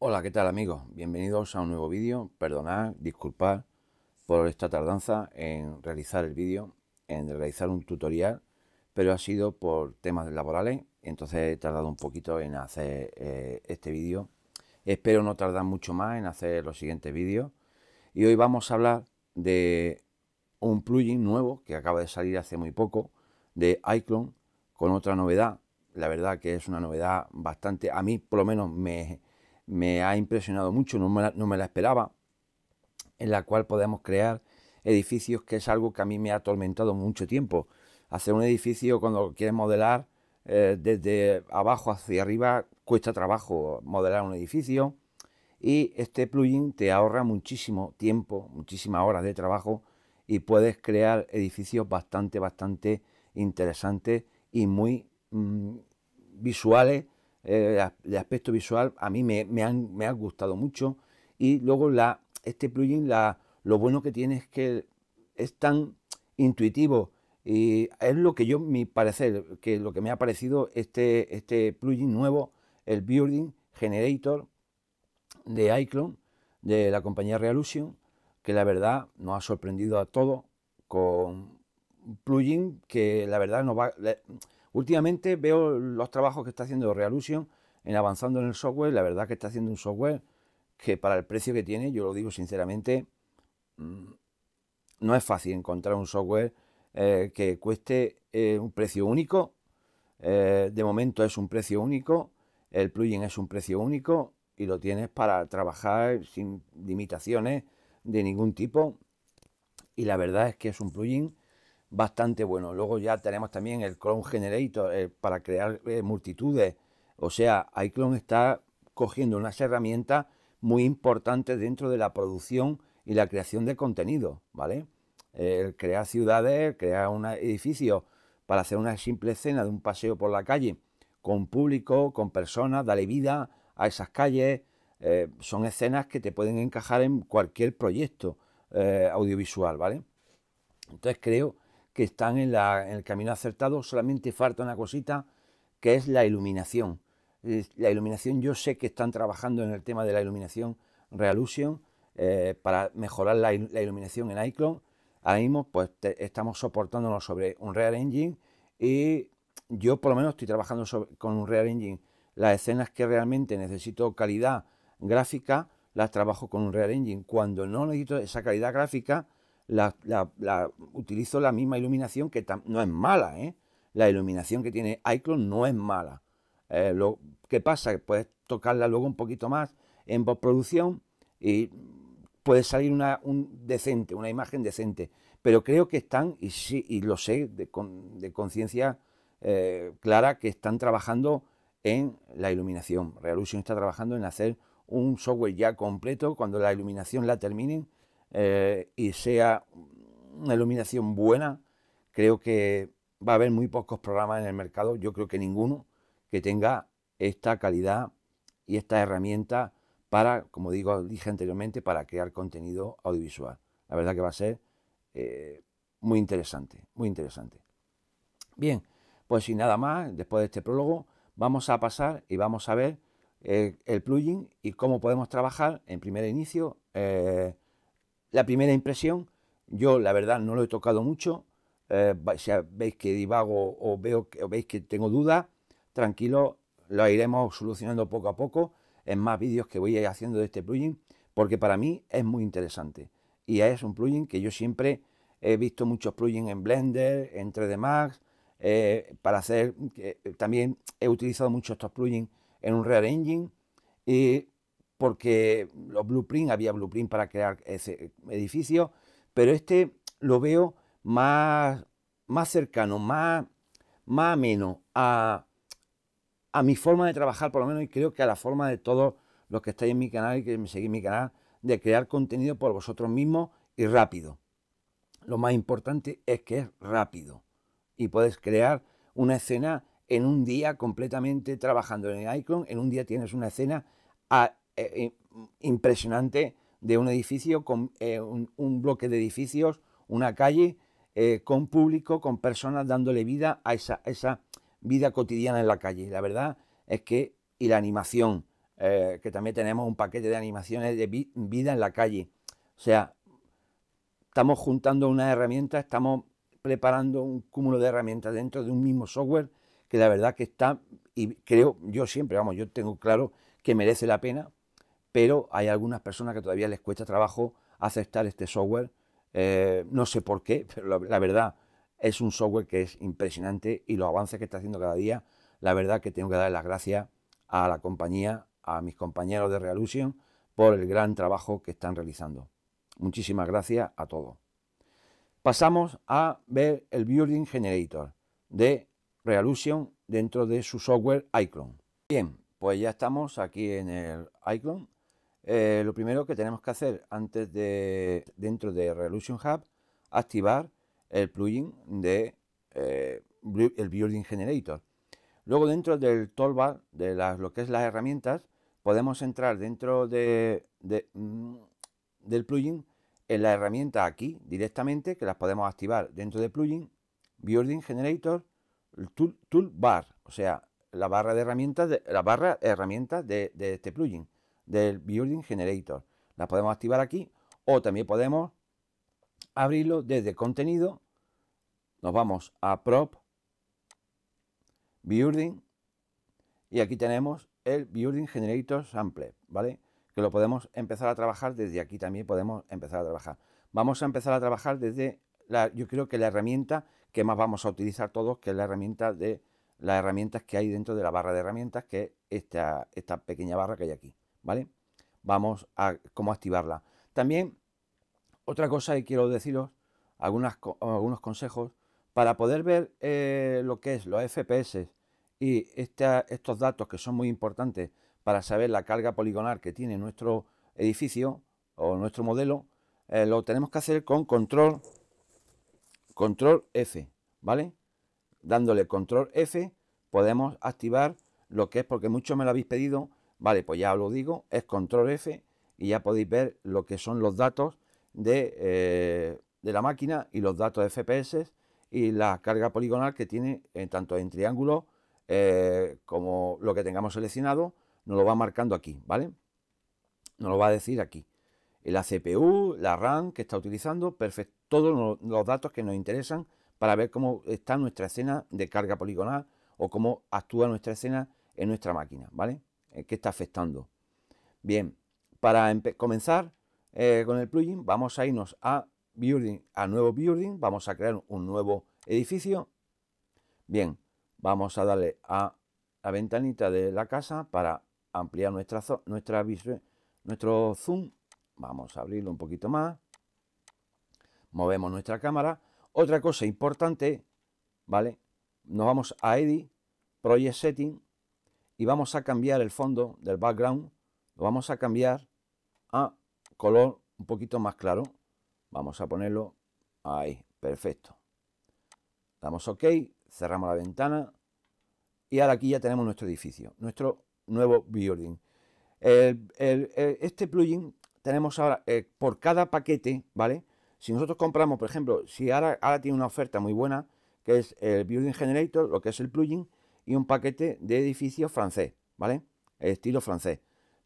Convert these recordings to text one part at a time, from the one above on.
Hola, ¿qué tal amigos? Bienvenidos a un nuevo vídeo. Perdonad, disculpad por esta tardanza en realizar el vídeo, en realizar un tutorial, pero ha sido por temas laborales, entonces he tardado un poquito en hacer eh, este vídeo. Espero no tardar mucho más en hacer los siguientes vídeos. Y hoy vamos a hablar de un plugin nuevo que acaba de salir hace muy poco, de iClone, con otra novedad. La verdad que es una novedad bastante, a mí por lo menos me me ha impresionado mucho, no me, la, esperaba, en la cual podemos crear edificios, que es algo que a mí me ha atormentado mucho tiempo. Hacer un edificio cuando quieres modelar eh, desde abajo hacia arriba cuesta trabajo modelar un edificio y este plugin te ahorra muchísimo tiempo, muchísimas horas de trabajo y puedes crear edificios bastante, bastante interesantes y muy mm, visuales de eh, aspecto visual, a mí me, han, me ha gustado mucho. Y luego la, este plugin, la, lo bueno que tiene es que es tan intuitivo y es lo que yo, mi parecer, que lo que me ha parecido este, este plugin nuevo, el Building Generator de iClone, de la compañía Realusion, que la verdad nos ha sorprendido a todos con un plugin que la verdad nos va, Últimamente veo los trabajos que está haciendo Realusion en avanzando en el software. La verdad que está haciendo un software que para el precio que tiene, yo lo digo sinceramente, mm, no es fácil encontrar un software eh, que cueste eh, un precio único. Eh, de momento es un precio único, el plugin es un precio único y lo tienes para trabajar sin limitaciones de ningún tipo. Y la verdad es que es un plugin bastante bueno. Luego ya tenemos también el clone generator eh, para crear eh, multitudes. O sea, iClone está cogiendo unas herramientas muy importantes dentro de la producción y la creación de contenido, ¿vale? crear ciudades, crear un edificio para hacer una simple escena de un paseo por la calle con público, con personas, darle vida a esas calles. Eh, son escenas que te pueden encajar en cualquier proyecto audiovisual, ¿vale? Entonces creo que están en, el camino acertado, solamente falta una cosita, que es la iluminación. La iluminación, yo sé que están trabajando en el tema de la iluminación Realusion eh, para mejorar la, iluminación en iClone. Ahora mismo pues, estamos soportándonos sobre un Real Engine y yo por lo menos estoy trabajando con un Real Engine. Las escenas que realmente necesito calidad gráfica las trabajo con un Real Engine. Cuando no necesito esa calidad gráfica, la, utilizo la misma iluminación que no es mala, ¿eh? La iluminación que tiene iClone no es mala. Eh, lo que pasa que puedes tocarla luego un poquito más en postproducción y puede salir una un decente, una imagen decente. Pero creo que están, y sí, y lo sé de, con, de conciencia eh, clara, que están trabajando en la iluminación. Realusion está trabajando en hacer un software ya completo cuando la iluminación la terminen eh, y sea una iluminación buena, creo que va a haber muy pocos programas en el mercado, yo creo que ninguno, que tenga esta calidad y esta herramienta para, como digo, dije anteriormente, para crear contenido audiovisual. La verdad que va a ser eh, muy interesante, muy interesante. Bien, pues sin nada más, después de este prólogo, vamos a pasar y vamos a ver eh, el plugin y cómo podemos trabajar en primer inicio eh, la primera impresión, yo la verdad no lo he tocado mucho, eh, si veis que divago o, veo, que veis que tengo dudas, tranquilo, lo iremos solucionando poco a poco en más vídeos que voy a ir haciendo de este plugin, porque para mí es muy interesante. Y es un plugin que yo siempre he visto muchos plugins en Blender, en 3 Max, eh, para hacer, eh, también he utilizado mucho estos plugins en un Real Engine y porque los blueprints, había blueprint para crear ese edificio, pero este lo veo más, más cercano, más, más ameno a, mi forma de trabajar, por lo menos, y creo que a la forma de todos los que estáis en mi canal y que me seguís mi canal, de crear contenido por vosotros mismos y rápido. Lo más importante es que es rápido y puedes crear una escena en un día completamente trabajando en el icon. En un día tienes una escena a eh, impresionante de un edificio, con eh, un, bloque de edificios, una calle, eh, con público, con personas dándole vida a esa, esa, vida cotidiana en la calle. La verdad es que, y la animación, que también tenemos un paquete de animaciones de vida en la calle. O sea, estamos juntando unas herramientas, estamos preparando un cúmulo de herramientas dentro de un mismo software que la verdad que está, y creo, yo siempre, vamos, yo tengo claro que merece la pena pero hay algunas personas que todavía les cuesta trabajo aceptar este software. Eh, no sé por qué, pero la, la, verdad es un software que es impresionante y los avances que está haciendo cada día, la verdad que tengo que dar las gracias a la compañía, a mis compañeros de Realusion por el gran trabajo que están realizando. Muchísimas gracias a todos. Pasamos a ver el Building Generator de Realusion dentro de su software iClone. Bien, pues ya estamos aquí en el iClone eh, lo primero que tenemos que hacer antes de, dentro de Revolution Hub, activar el plugin de eh, el Building Generator. Luego dentro del toolbar, de las, lo que es las herramientas, podemos entrar dentro de, mm, del plugin en la herramienta aquí directamente, que las podemos activar dentro de plugin, Building Generator, tool, toolbar, o sea, la barra de herramientas, de, la barra herramientas de este plugin del Building Generator. La podemos activar aquí o también podemos abrirlo desde contenido. Nos vamos a prop, building y aquí tenemos el building generator sample, ¿vale? Que lo podemos empezar a trabajar desde aquí también podemos empezar a trabajar. Vamos a empezar a trabajar desde la, yo creo que la herramienta que más vamos a utilizar todos, que es la herramienta de las herramientas que hay dentro de la barra de herramientas, que es esta pequeña barra que hay aquí. ¿vale? Vamos a cómo activarla. También, otra cosa que quiero deciros, algunas, algunos consejos, para poder ver eh, lo que es los FPS y estos datos que son muy importantes para saber la carga poligonal que tiene nuestro edificio o nuestro modelo, eh, lo tenemos que hacer con control, control F, ¿vale? Dándole control F podemos activar lo que es, porque muchos me lo habéis pedido, Vale, pues ya lo digo, es control F y ya podéis ver lo que son los datos de, eh, la máquina y los datos FPS y la carga poligonal que tiene eh, tanto en triángulo eh, como lo que tengamos seleccionado, nos lo va marcando aquí, ¿vale? Nos lo va a decir aquí. La CPU, la RAM que está utilizando, perfecto, todos los datos que nos interesan para ver cómo está nuestra escena de carga poligonal o cómo actúa nuestra escena en nuestra máquina, ¿vale? Eh, que está afectando. Bien, para comenzar eh, con el plugin vamos a irnos a building, a nuevo building, vamos a crear un nuevo edificio. Bien, vamos a darle a la ventanita de la casa para ampliar nuestra, nuestra nuestro zoom. Vamos a abrirlo un poquito más. Movemos nuestra cámara. Otra cosa importante, ¿vale? Nos vamos a Edit, Project Setting, y vamos a cambiar el fondo del background, lo vamos a cambiar a color un poquito más claro. Vamos a ponerlo ahí, perfecto. Damos OK, cerramos la ventana y ahora aquí ya tenemos nuestro edificio, nuestro nuevo building. este plugin tenemos ahora eh, por cada paquete, ¿vale? Si nosotros compramos, por ejemplo, si ahora, ahora tiene una oferta muy buena, que es el Building Generator, lo que es el plugin, y un paquete de edificio francés, ¿vale? El estilo francés.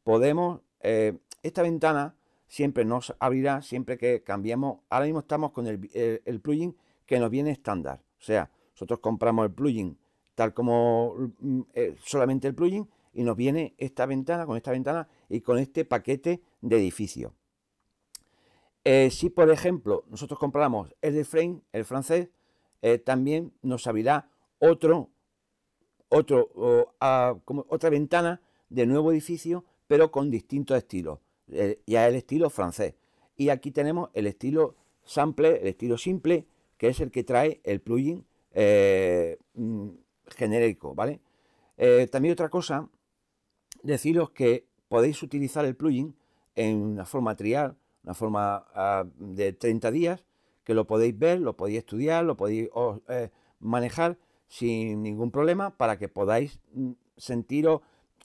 Podemos, eh, esta ventana siempre nos abrirá siempre que cambiemos. Ahora mismo estamos con el, plugin que nos viene estándar. O sea, nosotros compramos el plugin tal como mm, eh, solamente el plugin y nos viene esta ventana con esta ventana y con este paquete de edificio. Eh, si por ejemplo nosotros compramos el de Frame, el francés, también nos abrirá otro otro, como otra ventana de nuevo edificio, pero con distintos estilos. Eh, ya el estilo francés. Y aquí tenemos el estilo sample, el estilo simple, que es el que trae el plugin eh, mm, genérico, ¿vale? Eh, también otra cosa, deciros que podéis utilizar el plugin en una forma trial, una forma ah, de 30 días, que lo podéis ver, lo podéis estudiar, lo podéis manejar sin ningún problema para que podáis mm, sentiros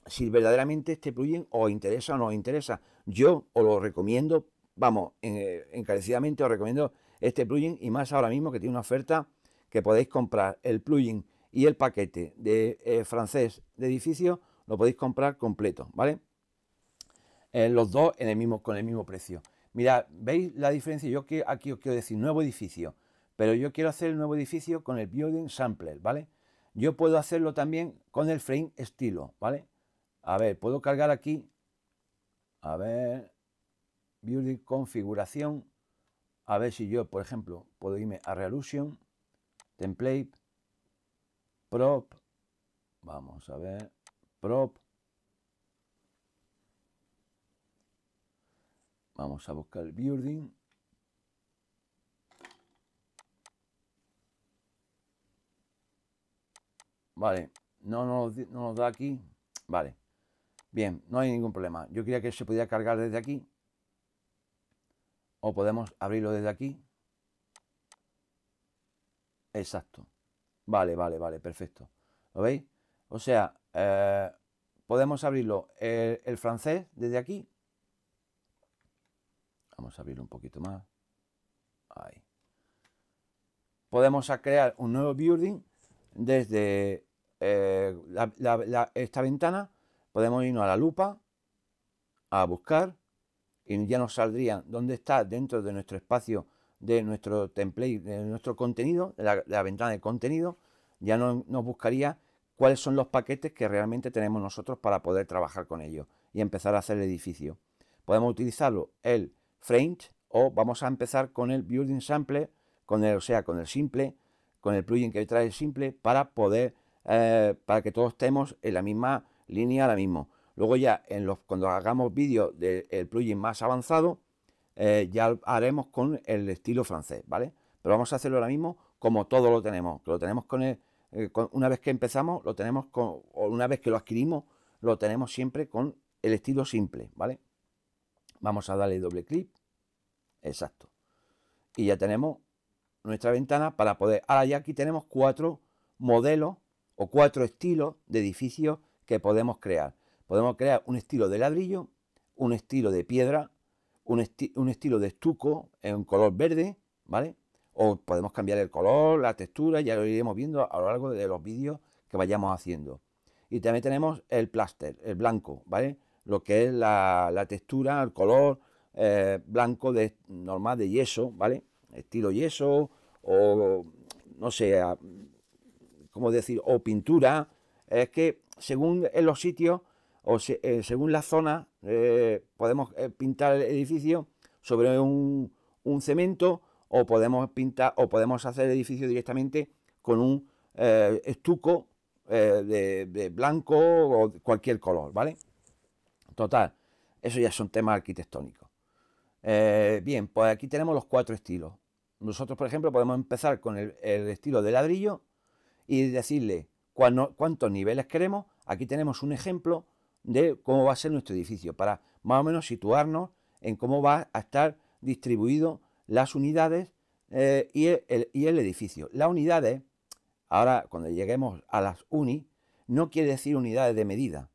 si verdaderamente este plugin os interesa o no os interesa. Yo os lo recomiendo, vamos, eh, encarecidamente os recomiendo este plugin y más ahora mismo que tiene una oferta que podéis comprar el plugin y el paquete de eh, francés de edificio, lo podéis comprar completo, ¿vale? Eh, los dos en el mismo, con el mismo precio. Mirad, ¿veis la diferencia? Yo aquí os quiero decir, nuevo edificio pero yo quiero hacer el nuevo edificio con el Building Sampler, ¿vale? Yo puedo hacerlo también con el frame estilo, ¿vale? A ver, puedo cargar aquí, a ver, Building Configuración, a ver si yo, por ejemplo, puedo irme a Realusion Template, Prop, vamos a ver, Prop, vamos a buscar el Building, Vale, no nos, da aquí. Vale, bien, no hay ningún problema. Yo quería que se podía cargar desde aquí. O podemos abrirlo desde aquí. Exacto. Vale, vale, vale, perfecto. ¿Lo veis? O sea, eh, podemos abrirlo el, eh, el francés desde aquí. Vamos a abrirlo un poquito más. Ahí. Podemos crear un nuevo building desde eh, esta ventana podemos irnos a la lupa a buscar y ya nos saldría dónde está dentro de nuestro espacio de nuestro template, de nuestro contenido, de la, ventana de contenido, ya nos buscaría cuáles son los paquetes que realmente tenemos nosotros para poder trabajar con ellos y empezar a hacer el edificio. Podemos utilizarlo el frame o vamos a empezar con el Building Sample, con el, o sea, con el simple, con el plugin que trae simple para poder, eh, para que todos estemos en la misma línea ahora mismo. Luego ya en los, cuando hagamos vídeos del plugin más avanzado, eh, ya haremos con el estilo francés, ¿vale? Pero vamos a hacerlo ahora mismo como todo lo tenemos, lo tenemos eh, con una vez que empezamos, lo tenemos con, una vez que lo adquirimos, lo tenemos siempre con el estilo simple, ¿vale? Vamos a darle doble clic, exacto. Y ya tenemos nuestra ventana para poder. Ahora ya aquí tenemos cuatro modelos o cuatro estilos de edificios que podemos crear. Podemos crear un estilo de ladrillo, un estilo de piedra, un, estilo de estuco en color verde, ¿vale? O podemos cambiar el color, la textura, ya lo iremos viendo a lo largo de los vídeos que vayamos haciendo. Y también tenemos el pláster, el blanco, ¿vale? Lo que es la, textura, el color eh, blanco de, normal de yeso, ¿vale? estilo yeso o, no sé, ¿cómo decir? O pintura. Es que según en los sitios o eh, según la zona eh, podemos eh, pintar el edificio sobre un, cemento o podemos pintar o podemos hacer el edificio directamente con un estuco de, de, blanco o cualquier color, ¿vale? Total, eso ya son temas arquitectónicos. bien, pues aquí tenemos los cuatro estilos. Nosotros, por ejemplo, podemos empezar con el, estilo de ladrillo y decirle cuántos niveles queremos. Aquí tenemos un ejemplo de cómo va a ser nuestro edificio, para más o menos situarnos en cómo va a estar distribuido las unidades eh, y, el, edificio. Las unidades, ahora cuando lleguemos a las uni, no quiere decir unidades de medida.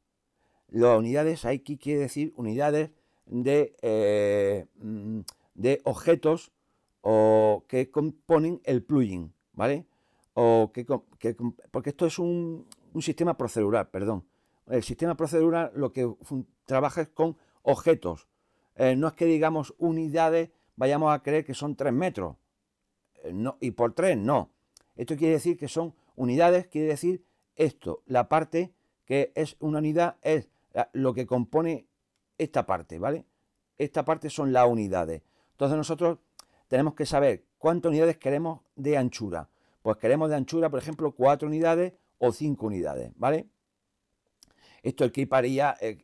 Las unidades aquí quiere decir unidades de eh, mm, objetos o que componen el plugin, ¿vale? O que, que porque esto es un, sistema procedural, perdón. El sistema procedural lo que trabaja es con objetos. Eh, no es que digamos unidades, vayamos a creer que son tres metros. Eh, no, y por tres no. Esto quiere decir que son unidades, quiere decir esto. La parte que es una unidad es lo que compone esta parte, ¿vale? Esta parte son las unidades. Entonces nosotros tenemos que saber cuántas unidades queremos de anchura. Pues queremos de anchura, por ejemplo, 4 unidades o 5 unidades, ¿vale? Esto equiparía, eh,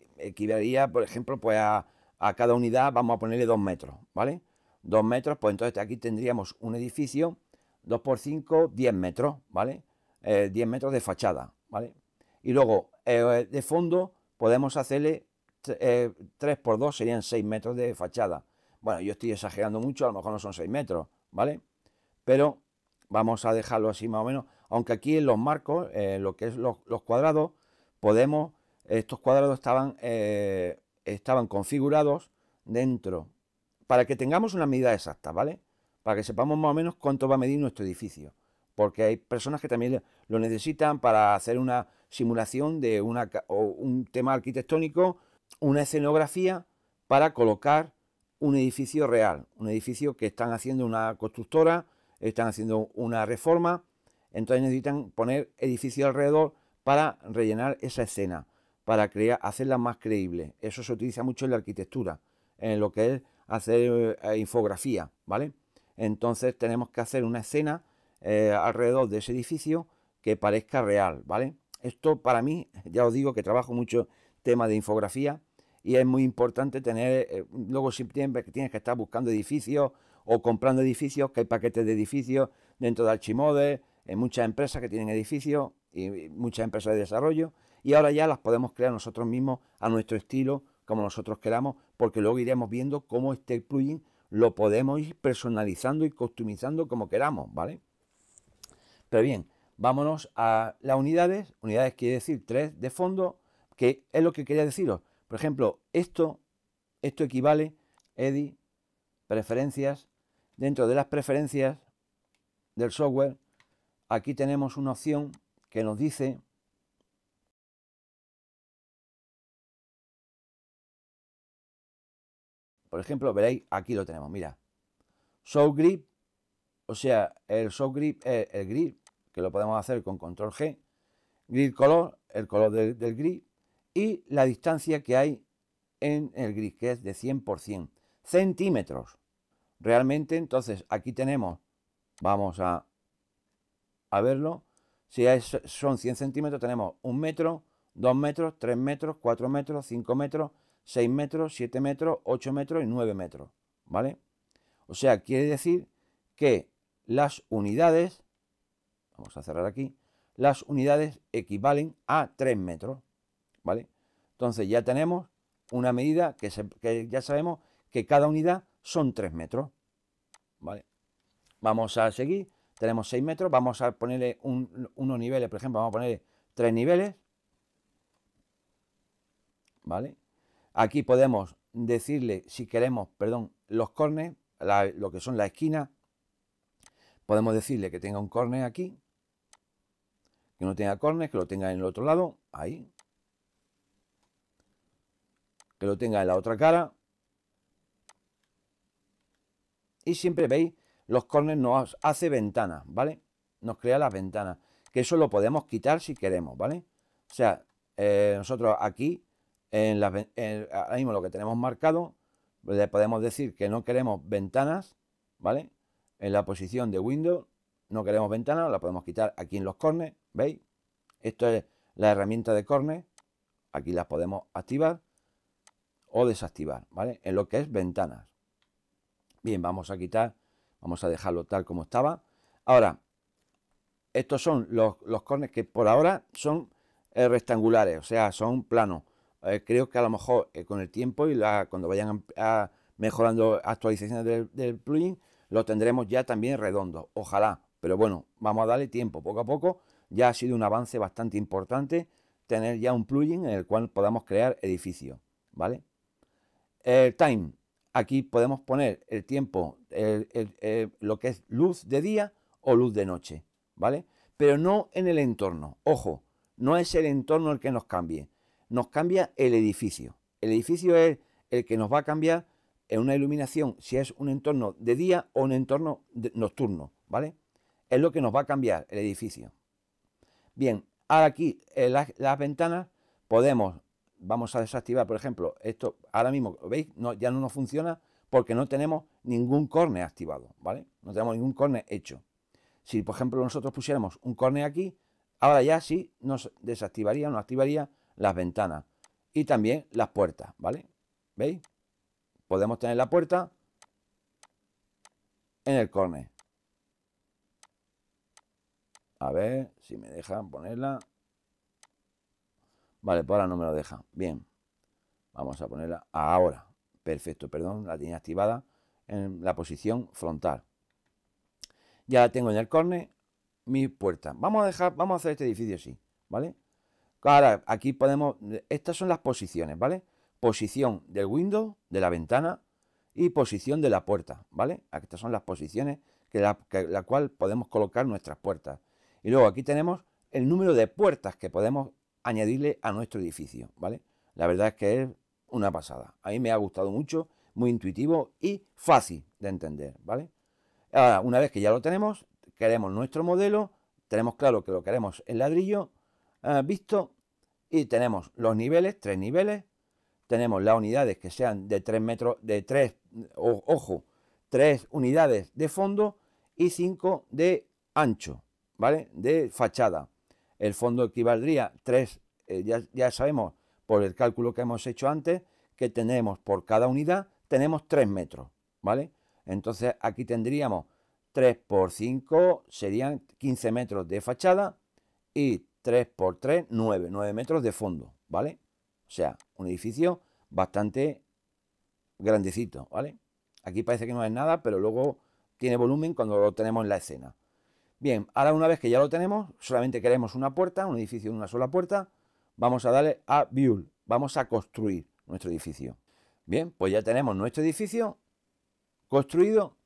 por ejemplo, pues a, cada unidad vamos a ponerle 2 metros, ¿vale? dos metros, pues entonces aquí tendríamos un edificio, 2 por 5, 10 metros, ¿vale? Eh, 10 metros de fachada, ¿vale? Y luego, eh, de fondo, podemos hacerle eh, 3 por 2, serían 6 metros de fachada. Bueno, yo estoy exagerando mucho, a lo mejor no son 6 metros, ¿vale? Pero vamos a dejarlo así más o menos. Aunque aquí en los marcos, en eh, lo que es los, cuadrados, podemos, estos cuadrados estaban, eh, estaban configurados dentro, para que tengamos una medida exacta, ¿vale? Para que sepamos más o menos cuánto va a medir nuestro edificio. Porque hay personas que también lo necesitan para hacer una simulación de una, un tema arquitectónico, una escenografía para colocar un edificio real, un edificio que están haciendo una constructora, están haciendo una reforma, entonces necesitan poner edificios alrededor para rellenar esa escena, para crear, hacerla más creíble. Eso se utiliza mucho en la arquitectura, en lo que es hacer eh, infografía, ¿vale? Entonces tenemos que hacer una escena eh, alrededor de ese edificio que parezca real, ¿vale? Esto para mí, ya os digo que trabajo mucho tema de infografía, y es muy importante tener, eh, luego siempre tienes que estar buscando edificios o comprando edificios, que hay paquetes de edificios dentro de Archimode, en muchas empresas que tienen edificios y muchas empresas de desarrollo y ahora ya las podemos crear nosotros mismos a nuestro estilo, como nosotros queramos, porque luego iremos viendo cómo este plugin lo podemos ir personalizando y customizando como queramos, ¿vale? Pero bien, vámonos a las unidades. Unidades quiere decir tres de fondo, que es lo que quería deciros, ejemplo, esto, esto equivale, edit preferencias. Dentro de las preferencias del software, aquí tenemos una opción que nos dice Por ejemplo, veréis, aquí lo tenemos, mira. Show grip, o sea, el show grip el, el grip, que lo podemos hacer con control G. Grid color, el color del, del grid y la distancia que hay en el gris, que es de 100%, centímetros. Realmente, entonces, aquí tenemos, vamos a, verlo, si son 100 centímetros, tenemos 1 metro, 2 metros, 3 metros, 4 metros, 5 metros, 6 metros, 7 metros, 8 metros y 9 metros, ¿vale? O sea, quiere decir que las unidades, vamos a cerrar aquí, las unidades equivalen a 3 metros. ¿vale? Entonces ya tenemos una medida que, ya sabemos que cada unidad son 3 metros, ¿vale? Vamos a seguir, tenemos 6 metros, vamos a ponerle un, unos niveles, por ejemplo, vamos a poner tres niveles, ¿vale? Aquí podemos decirle, si queremos, perdón, los cornes, lo que son la esquina podemos decirle que tenga un corner aquí, que no tenga cornes, que lo tenga en el otro lado, ahí, lo tenga en la otra cara. Y siempre veis, los corners nos hace ventanas, ¿vale? Nos crea las ventanas, que eso lo podemos quitar si queremos, ¿vale? O sea, eh, nosotros aquí, en la, en, mismo lo que tenemos marcado, le podemos decir que no queremos ventanas, ¿vale? En la posición de Windows, no queremos ventanas, la podemos quitar aquí en los corners, ¿veis? Esto es la herramienta de corner, aquí las podemos activar o desactivar, ¿vale? En lo que es ventanas. Bien, vamos a quitar, vamos a dejarlo tal como estaba. Ahora, estos son los, los que por ahora son eh, rectangulares, o sea, son planos. Eh, creo que a lo mejor eh, con el tiempo y la, cuando vayan mejorando actualizaciones del, plugin, lo tendremos ya también redondo, ojalá. Pero bueno, vamos a darle tiempo, poco a poco. Ya ha sido un avance bastante importante tener ya un plugin en el cual podamos crear edificios, ¿vale? el time, aquí podemos poner el tiempo, lo que es luz de día o luz de noche, ¿vale? Pero no en el entorno, ojo, no es el entorno el que nos cambie, nos cambia el edificio. El edificio es el que nos va a cambiar en una iluminación, si es un entorno de día o un entorno nocturno, ¿vale? Es lo que nos va a cambiar el edificio. Bien, ahora aquí las ventanas podemos vamos a desactivar, por ejemplo, esto ahora mismo, ¿veis? No, ya no nos funciona porque no tenemos ningún corne activado, ¿vale? No tenemos ningún corne hecho. Si, por ejemplo, nosotros pusiéramos un corne aquí, ahora ya sí nos desactivaría, nos activaría las ventanas y también las puertas, ¿vale? ¿Veis? Podemos tener la puerta en el corne. A ver si me dejan ponerla. Vale, pues ahora no me lo deja. Bien. Vamos a ponerla ahora. Perfecto, perdón, la tenía activada en la posición frontal. Ya tengo en el corner, mi puerta. Vamos a dejar, vamos a hacer este edificio así, ¿vale? Ahora, aquí podemos, estas son las posiciones, ¿vale? Posición del window, de la ventana y posición de la puerta, ¿vale? Estas son las posiciones que la, que la cual podemos colocar nuestras puertas. Y luego aquí tenemos el número de puertas que podemos añadirle a nuestro edificio, ¿vale? La verdad es que es una pasada. A mí me ha gustado mucho, muy intuitivo y fácil de entender, ¿vale? Ahora, una vez que ya lo tenemos, queremos nuestro modelo, tenemos claro que lo queremos en ladrillo eh, visto y tenemos los niveles, tres niveles, tenemos las unidades que sean de tres metros, de tres ojo, tres unidades de fondo y cinco de ancho, ¿vale? De fachada el fondo equivaldría 3, eh, ya, ya, sabemos por el cálculo que hemos hecho antes, que tenemos por cada unidad, tenemos 3 metros, ¿vale? Entonces aquí tendríamos 3 por 5 serían 15 metros de fachada y 3 por 3, 9, 9 metros de fondo, ¿vale? O sea, un edificio bastante grandecito, ¿vale? Aquí parece que no es nada, pero luego tiene volumen cuando lo tenemos en la escena. Bien, ahora una vez que ya lo tenemos, solamente queremos una puerta, un edificio de una sola puerta, vamos a darle a Build, vamos a construir nuestro edificio. Bien, pues ya tenemos nuestro edificio construido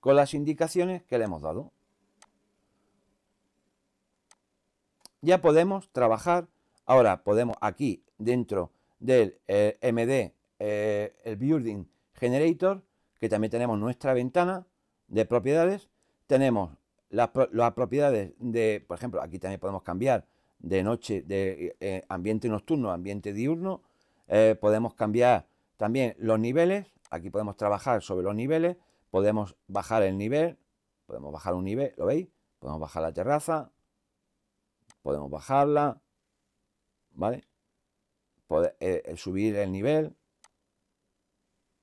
con las indicaciones que le hemos dado. Ya podemos trabajar, ahora podemos aquí dentro del eh, MD, eh, el Building Generator, que también tenemos nuestra ventana de propiedades, tenemos las, propiedades de, por ejemplo, aquí también podemos cambiar de noche, de eh, eh, ambiente nocturno, a ambiente diurno. Eh, podemos cambiar también los niveles. Aquí podemos trabajar sobre los niveles. Podemos bajar el nivel. Podemos bajar un nivel, ¿lo veis? Podemos bajar la terraza. Podemos bajarla. ¿Vale? Poder, subir el nivel.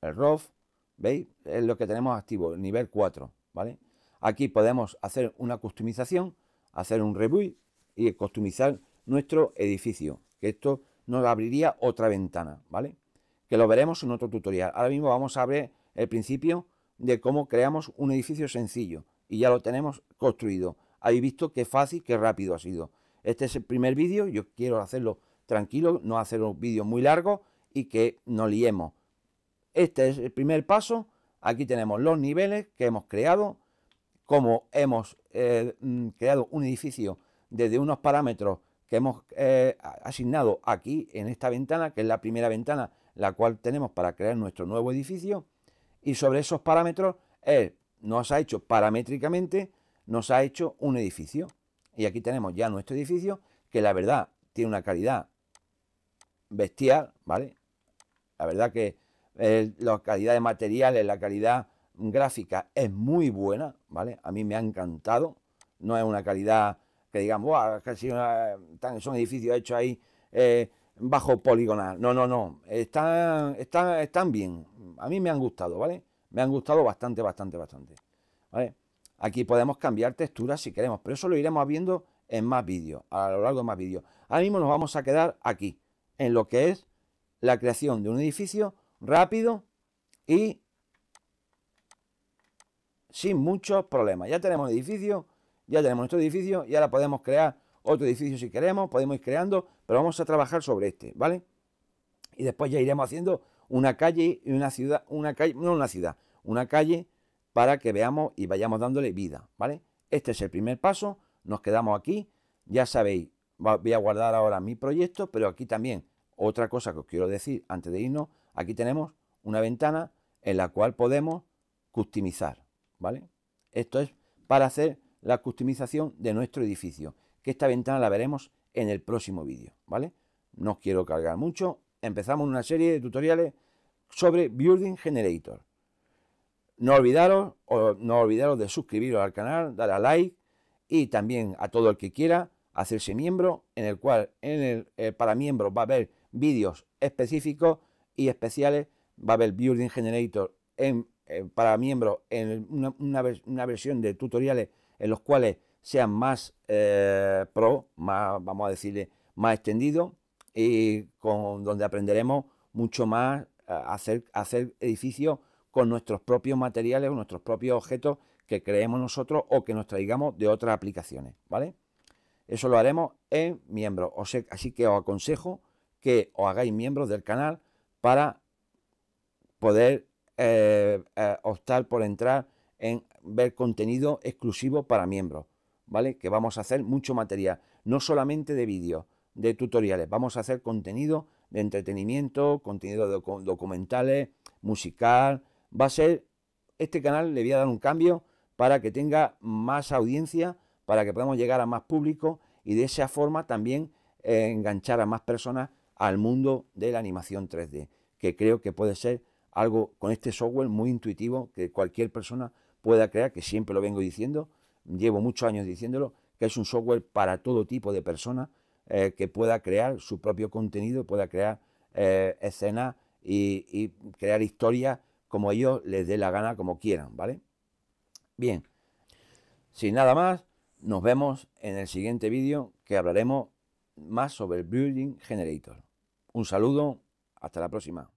El ROF. ¿Veis? Es lo que tenemos activo, el nivel 4. ¿Vale? Aquí podemos hacer una customización, hacer un rebuild y customizar nuestro edificio, que esto nos abriría otra ventana, ¿vale? Que lo veremos en otro tutorial. Ahora mismo vamos a ver el principio de cómo creamos un edificio sencillo y ya lo tenemos construido. Habéis visto qué fácil, qué rápido ha sido. Este es el primer vídeo, yo quiero hacerlo tranquilo, no hacer un vídeo muy largo y que no liemos. Este es el primer paso, aquí tenemos los niveles que hemos creado, como hemos eh, mm, creado un edificio desde unos parámetros que hemos eh, asignado aquí en esta ventana, que es la primera ventana la cual tenemos para crear nuestro nuevo edificio, y sobre esos parámetros él eh, nos ha hecho paramétricamente, nos ha hecho un edificio. Y aquí tenemos ya nuestro edificio, que la verdad tiene una calidad bestial, ¿vale? La verdad que la calidad de materiales, la calidad gráfica es muy buena, ¿vale? A mí me ha encantado. No es una calidad que digamos, Buah, casi eh, son edificios hechos ahí eh, bajo poligonal. No, no, no. Están, están, están bien. A mí me han gustado, ¿vale? Me han gustado bastante, bastante, bastante. ¿Vale? Aquí podemos cambiar texturas si queremos, pero eso lo iremos viendo en más vídeos, a lo largo de más vídeos. Ahora mismo nos vamos a quedar aquí, en lo que es la creación de un edificio rápido y sin muchos problemas. Ya tenemos el edificio, ya tenemos nuestro edificio y ahora podemos crear otro edificio si queremos, podemos ir creando, pero vamos a trabajar sobre este, ¿vale? Y después ya iremos haciendo una calle y una ciudad, una calle, no una ciudad, una calle para que veamos y vayamos dándole vida, ¿vale? Este es el primer paso, nos quedamos aquí, ya sabéis, voy a guardar ahora mi proyecto, pero aquí también otra cosa que os quiero decir antes de irnos, aquí tenemos una ventana en la cual podemos customizar, ¿vale? Esto es para hacer la customización de nuestro edificio, que esta ventana la veremos en el próximo vídeo, ¿vale? No os quiero cargar mucho, empezamos una serie de tutoriales sobre Building Generator. No olvidaros, no olvidaros de suscribiros al canal, dar a like y también a todo el que quiera hacerse miembro, en el cual en el, eh, para miembros va a haber vídeos específicos y especiales, va a haber Building Generator en eh, para miembros en una, versión de tutoriales en los cuales sean más eh, pro, más, vamos a decirle, más extendido y con, donde aprenderemos mucho más a eh, hacer, hacer edificios con nuestros propios materiales o nuestros propios objetos que creemos nosotros o que nos traigamos de otras aplicaciones, ¿vale? Eso lo haremos en miembros, así que os aconsejo que os hagáis miembros del canal para poder eh, eh, optar por entrar en ver contenido exclusivo para miembros, ¿vale? Que vamos a hacer mucho material, no solamente de vídeos, de tutoriales, vamos a hacer contenido de entretenimiento, contenido de documentales, musical, va a ser, este canal le voy a dar un cambio para que tenga más audiencia, para que podamos llegar a más público y de esa forma también eh, enganchar a más personas al mundo de la animación 3D, que creo que puede ser algo con este software muy intuitivo que cualquier persona pueda crear, que siempre lo vengo diciendo, llevo muchos años diciéndolo, que es un software para todo tipo de personas eh, que pueda crear su propio contenido, pueda crear eh, escenas y, crear historias como ellos les dé la gana, como quieran, ¿vale? Bien, sin nada más, nos vemos en el siguiente vídeo que hablaremos más sobre el Building Generator. Un saludo, hasta la próxima.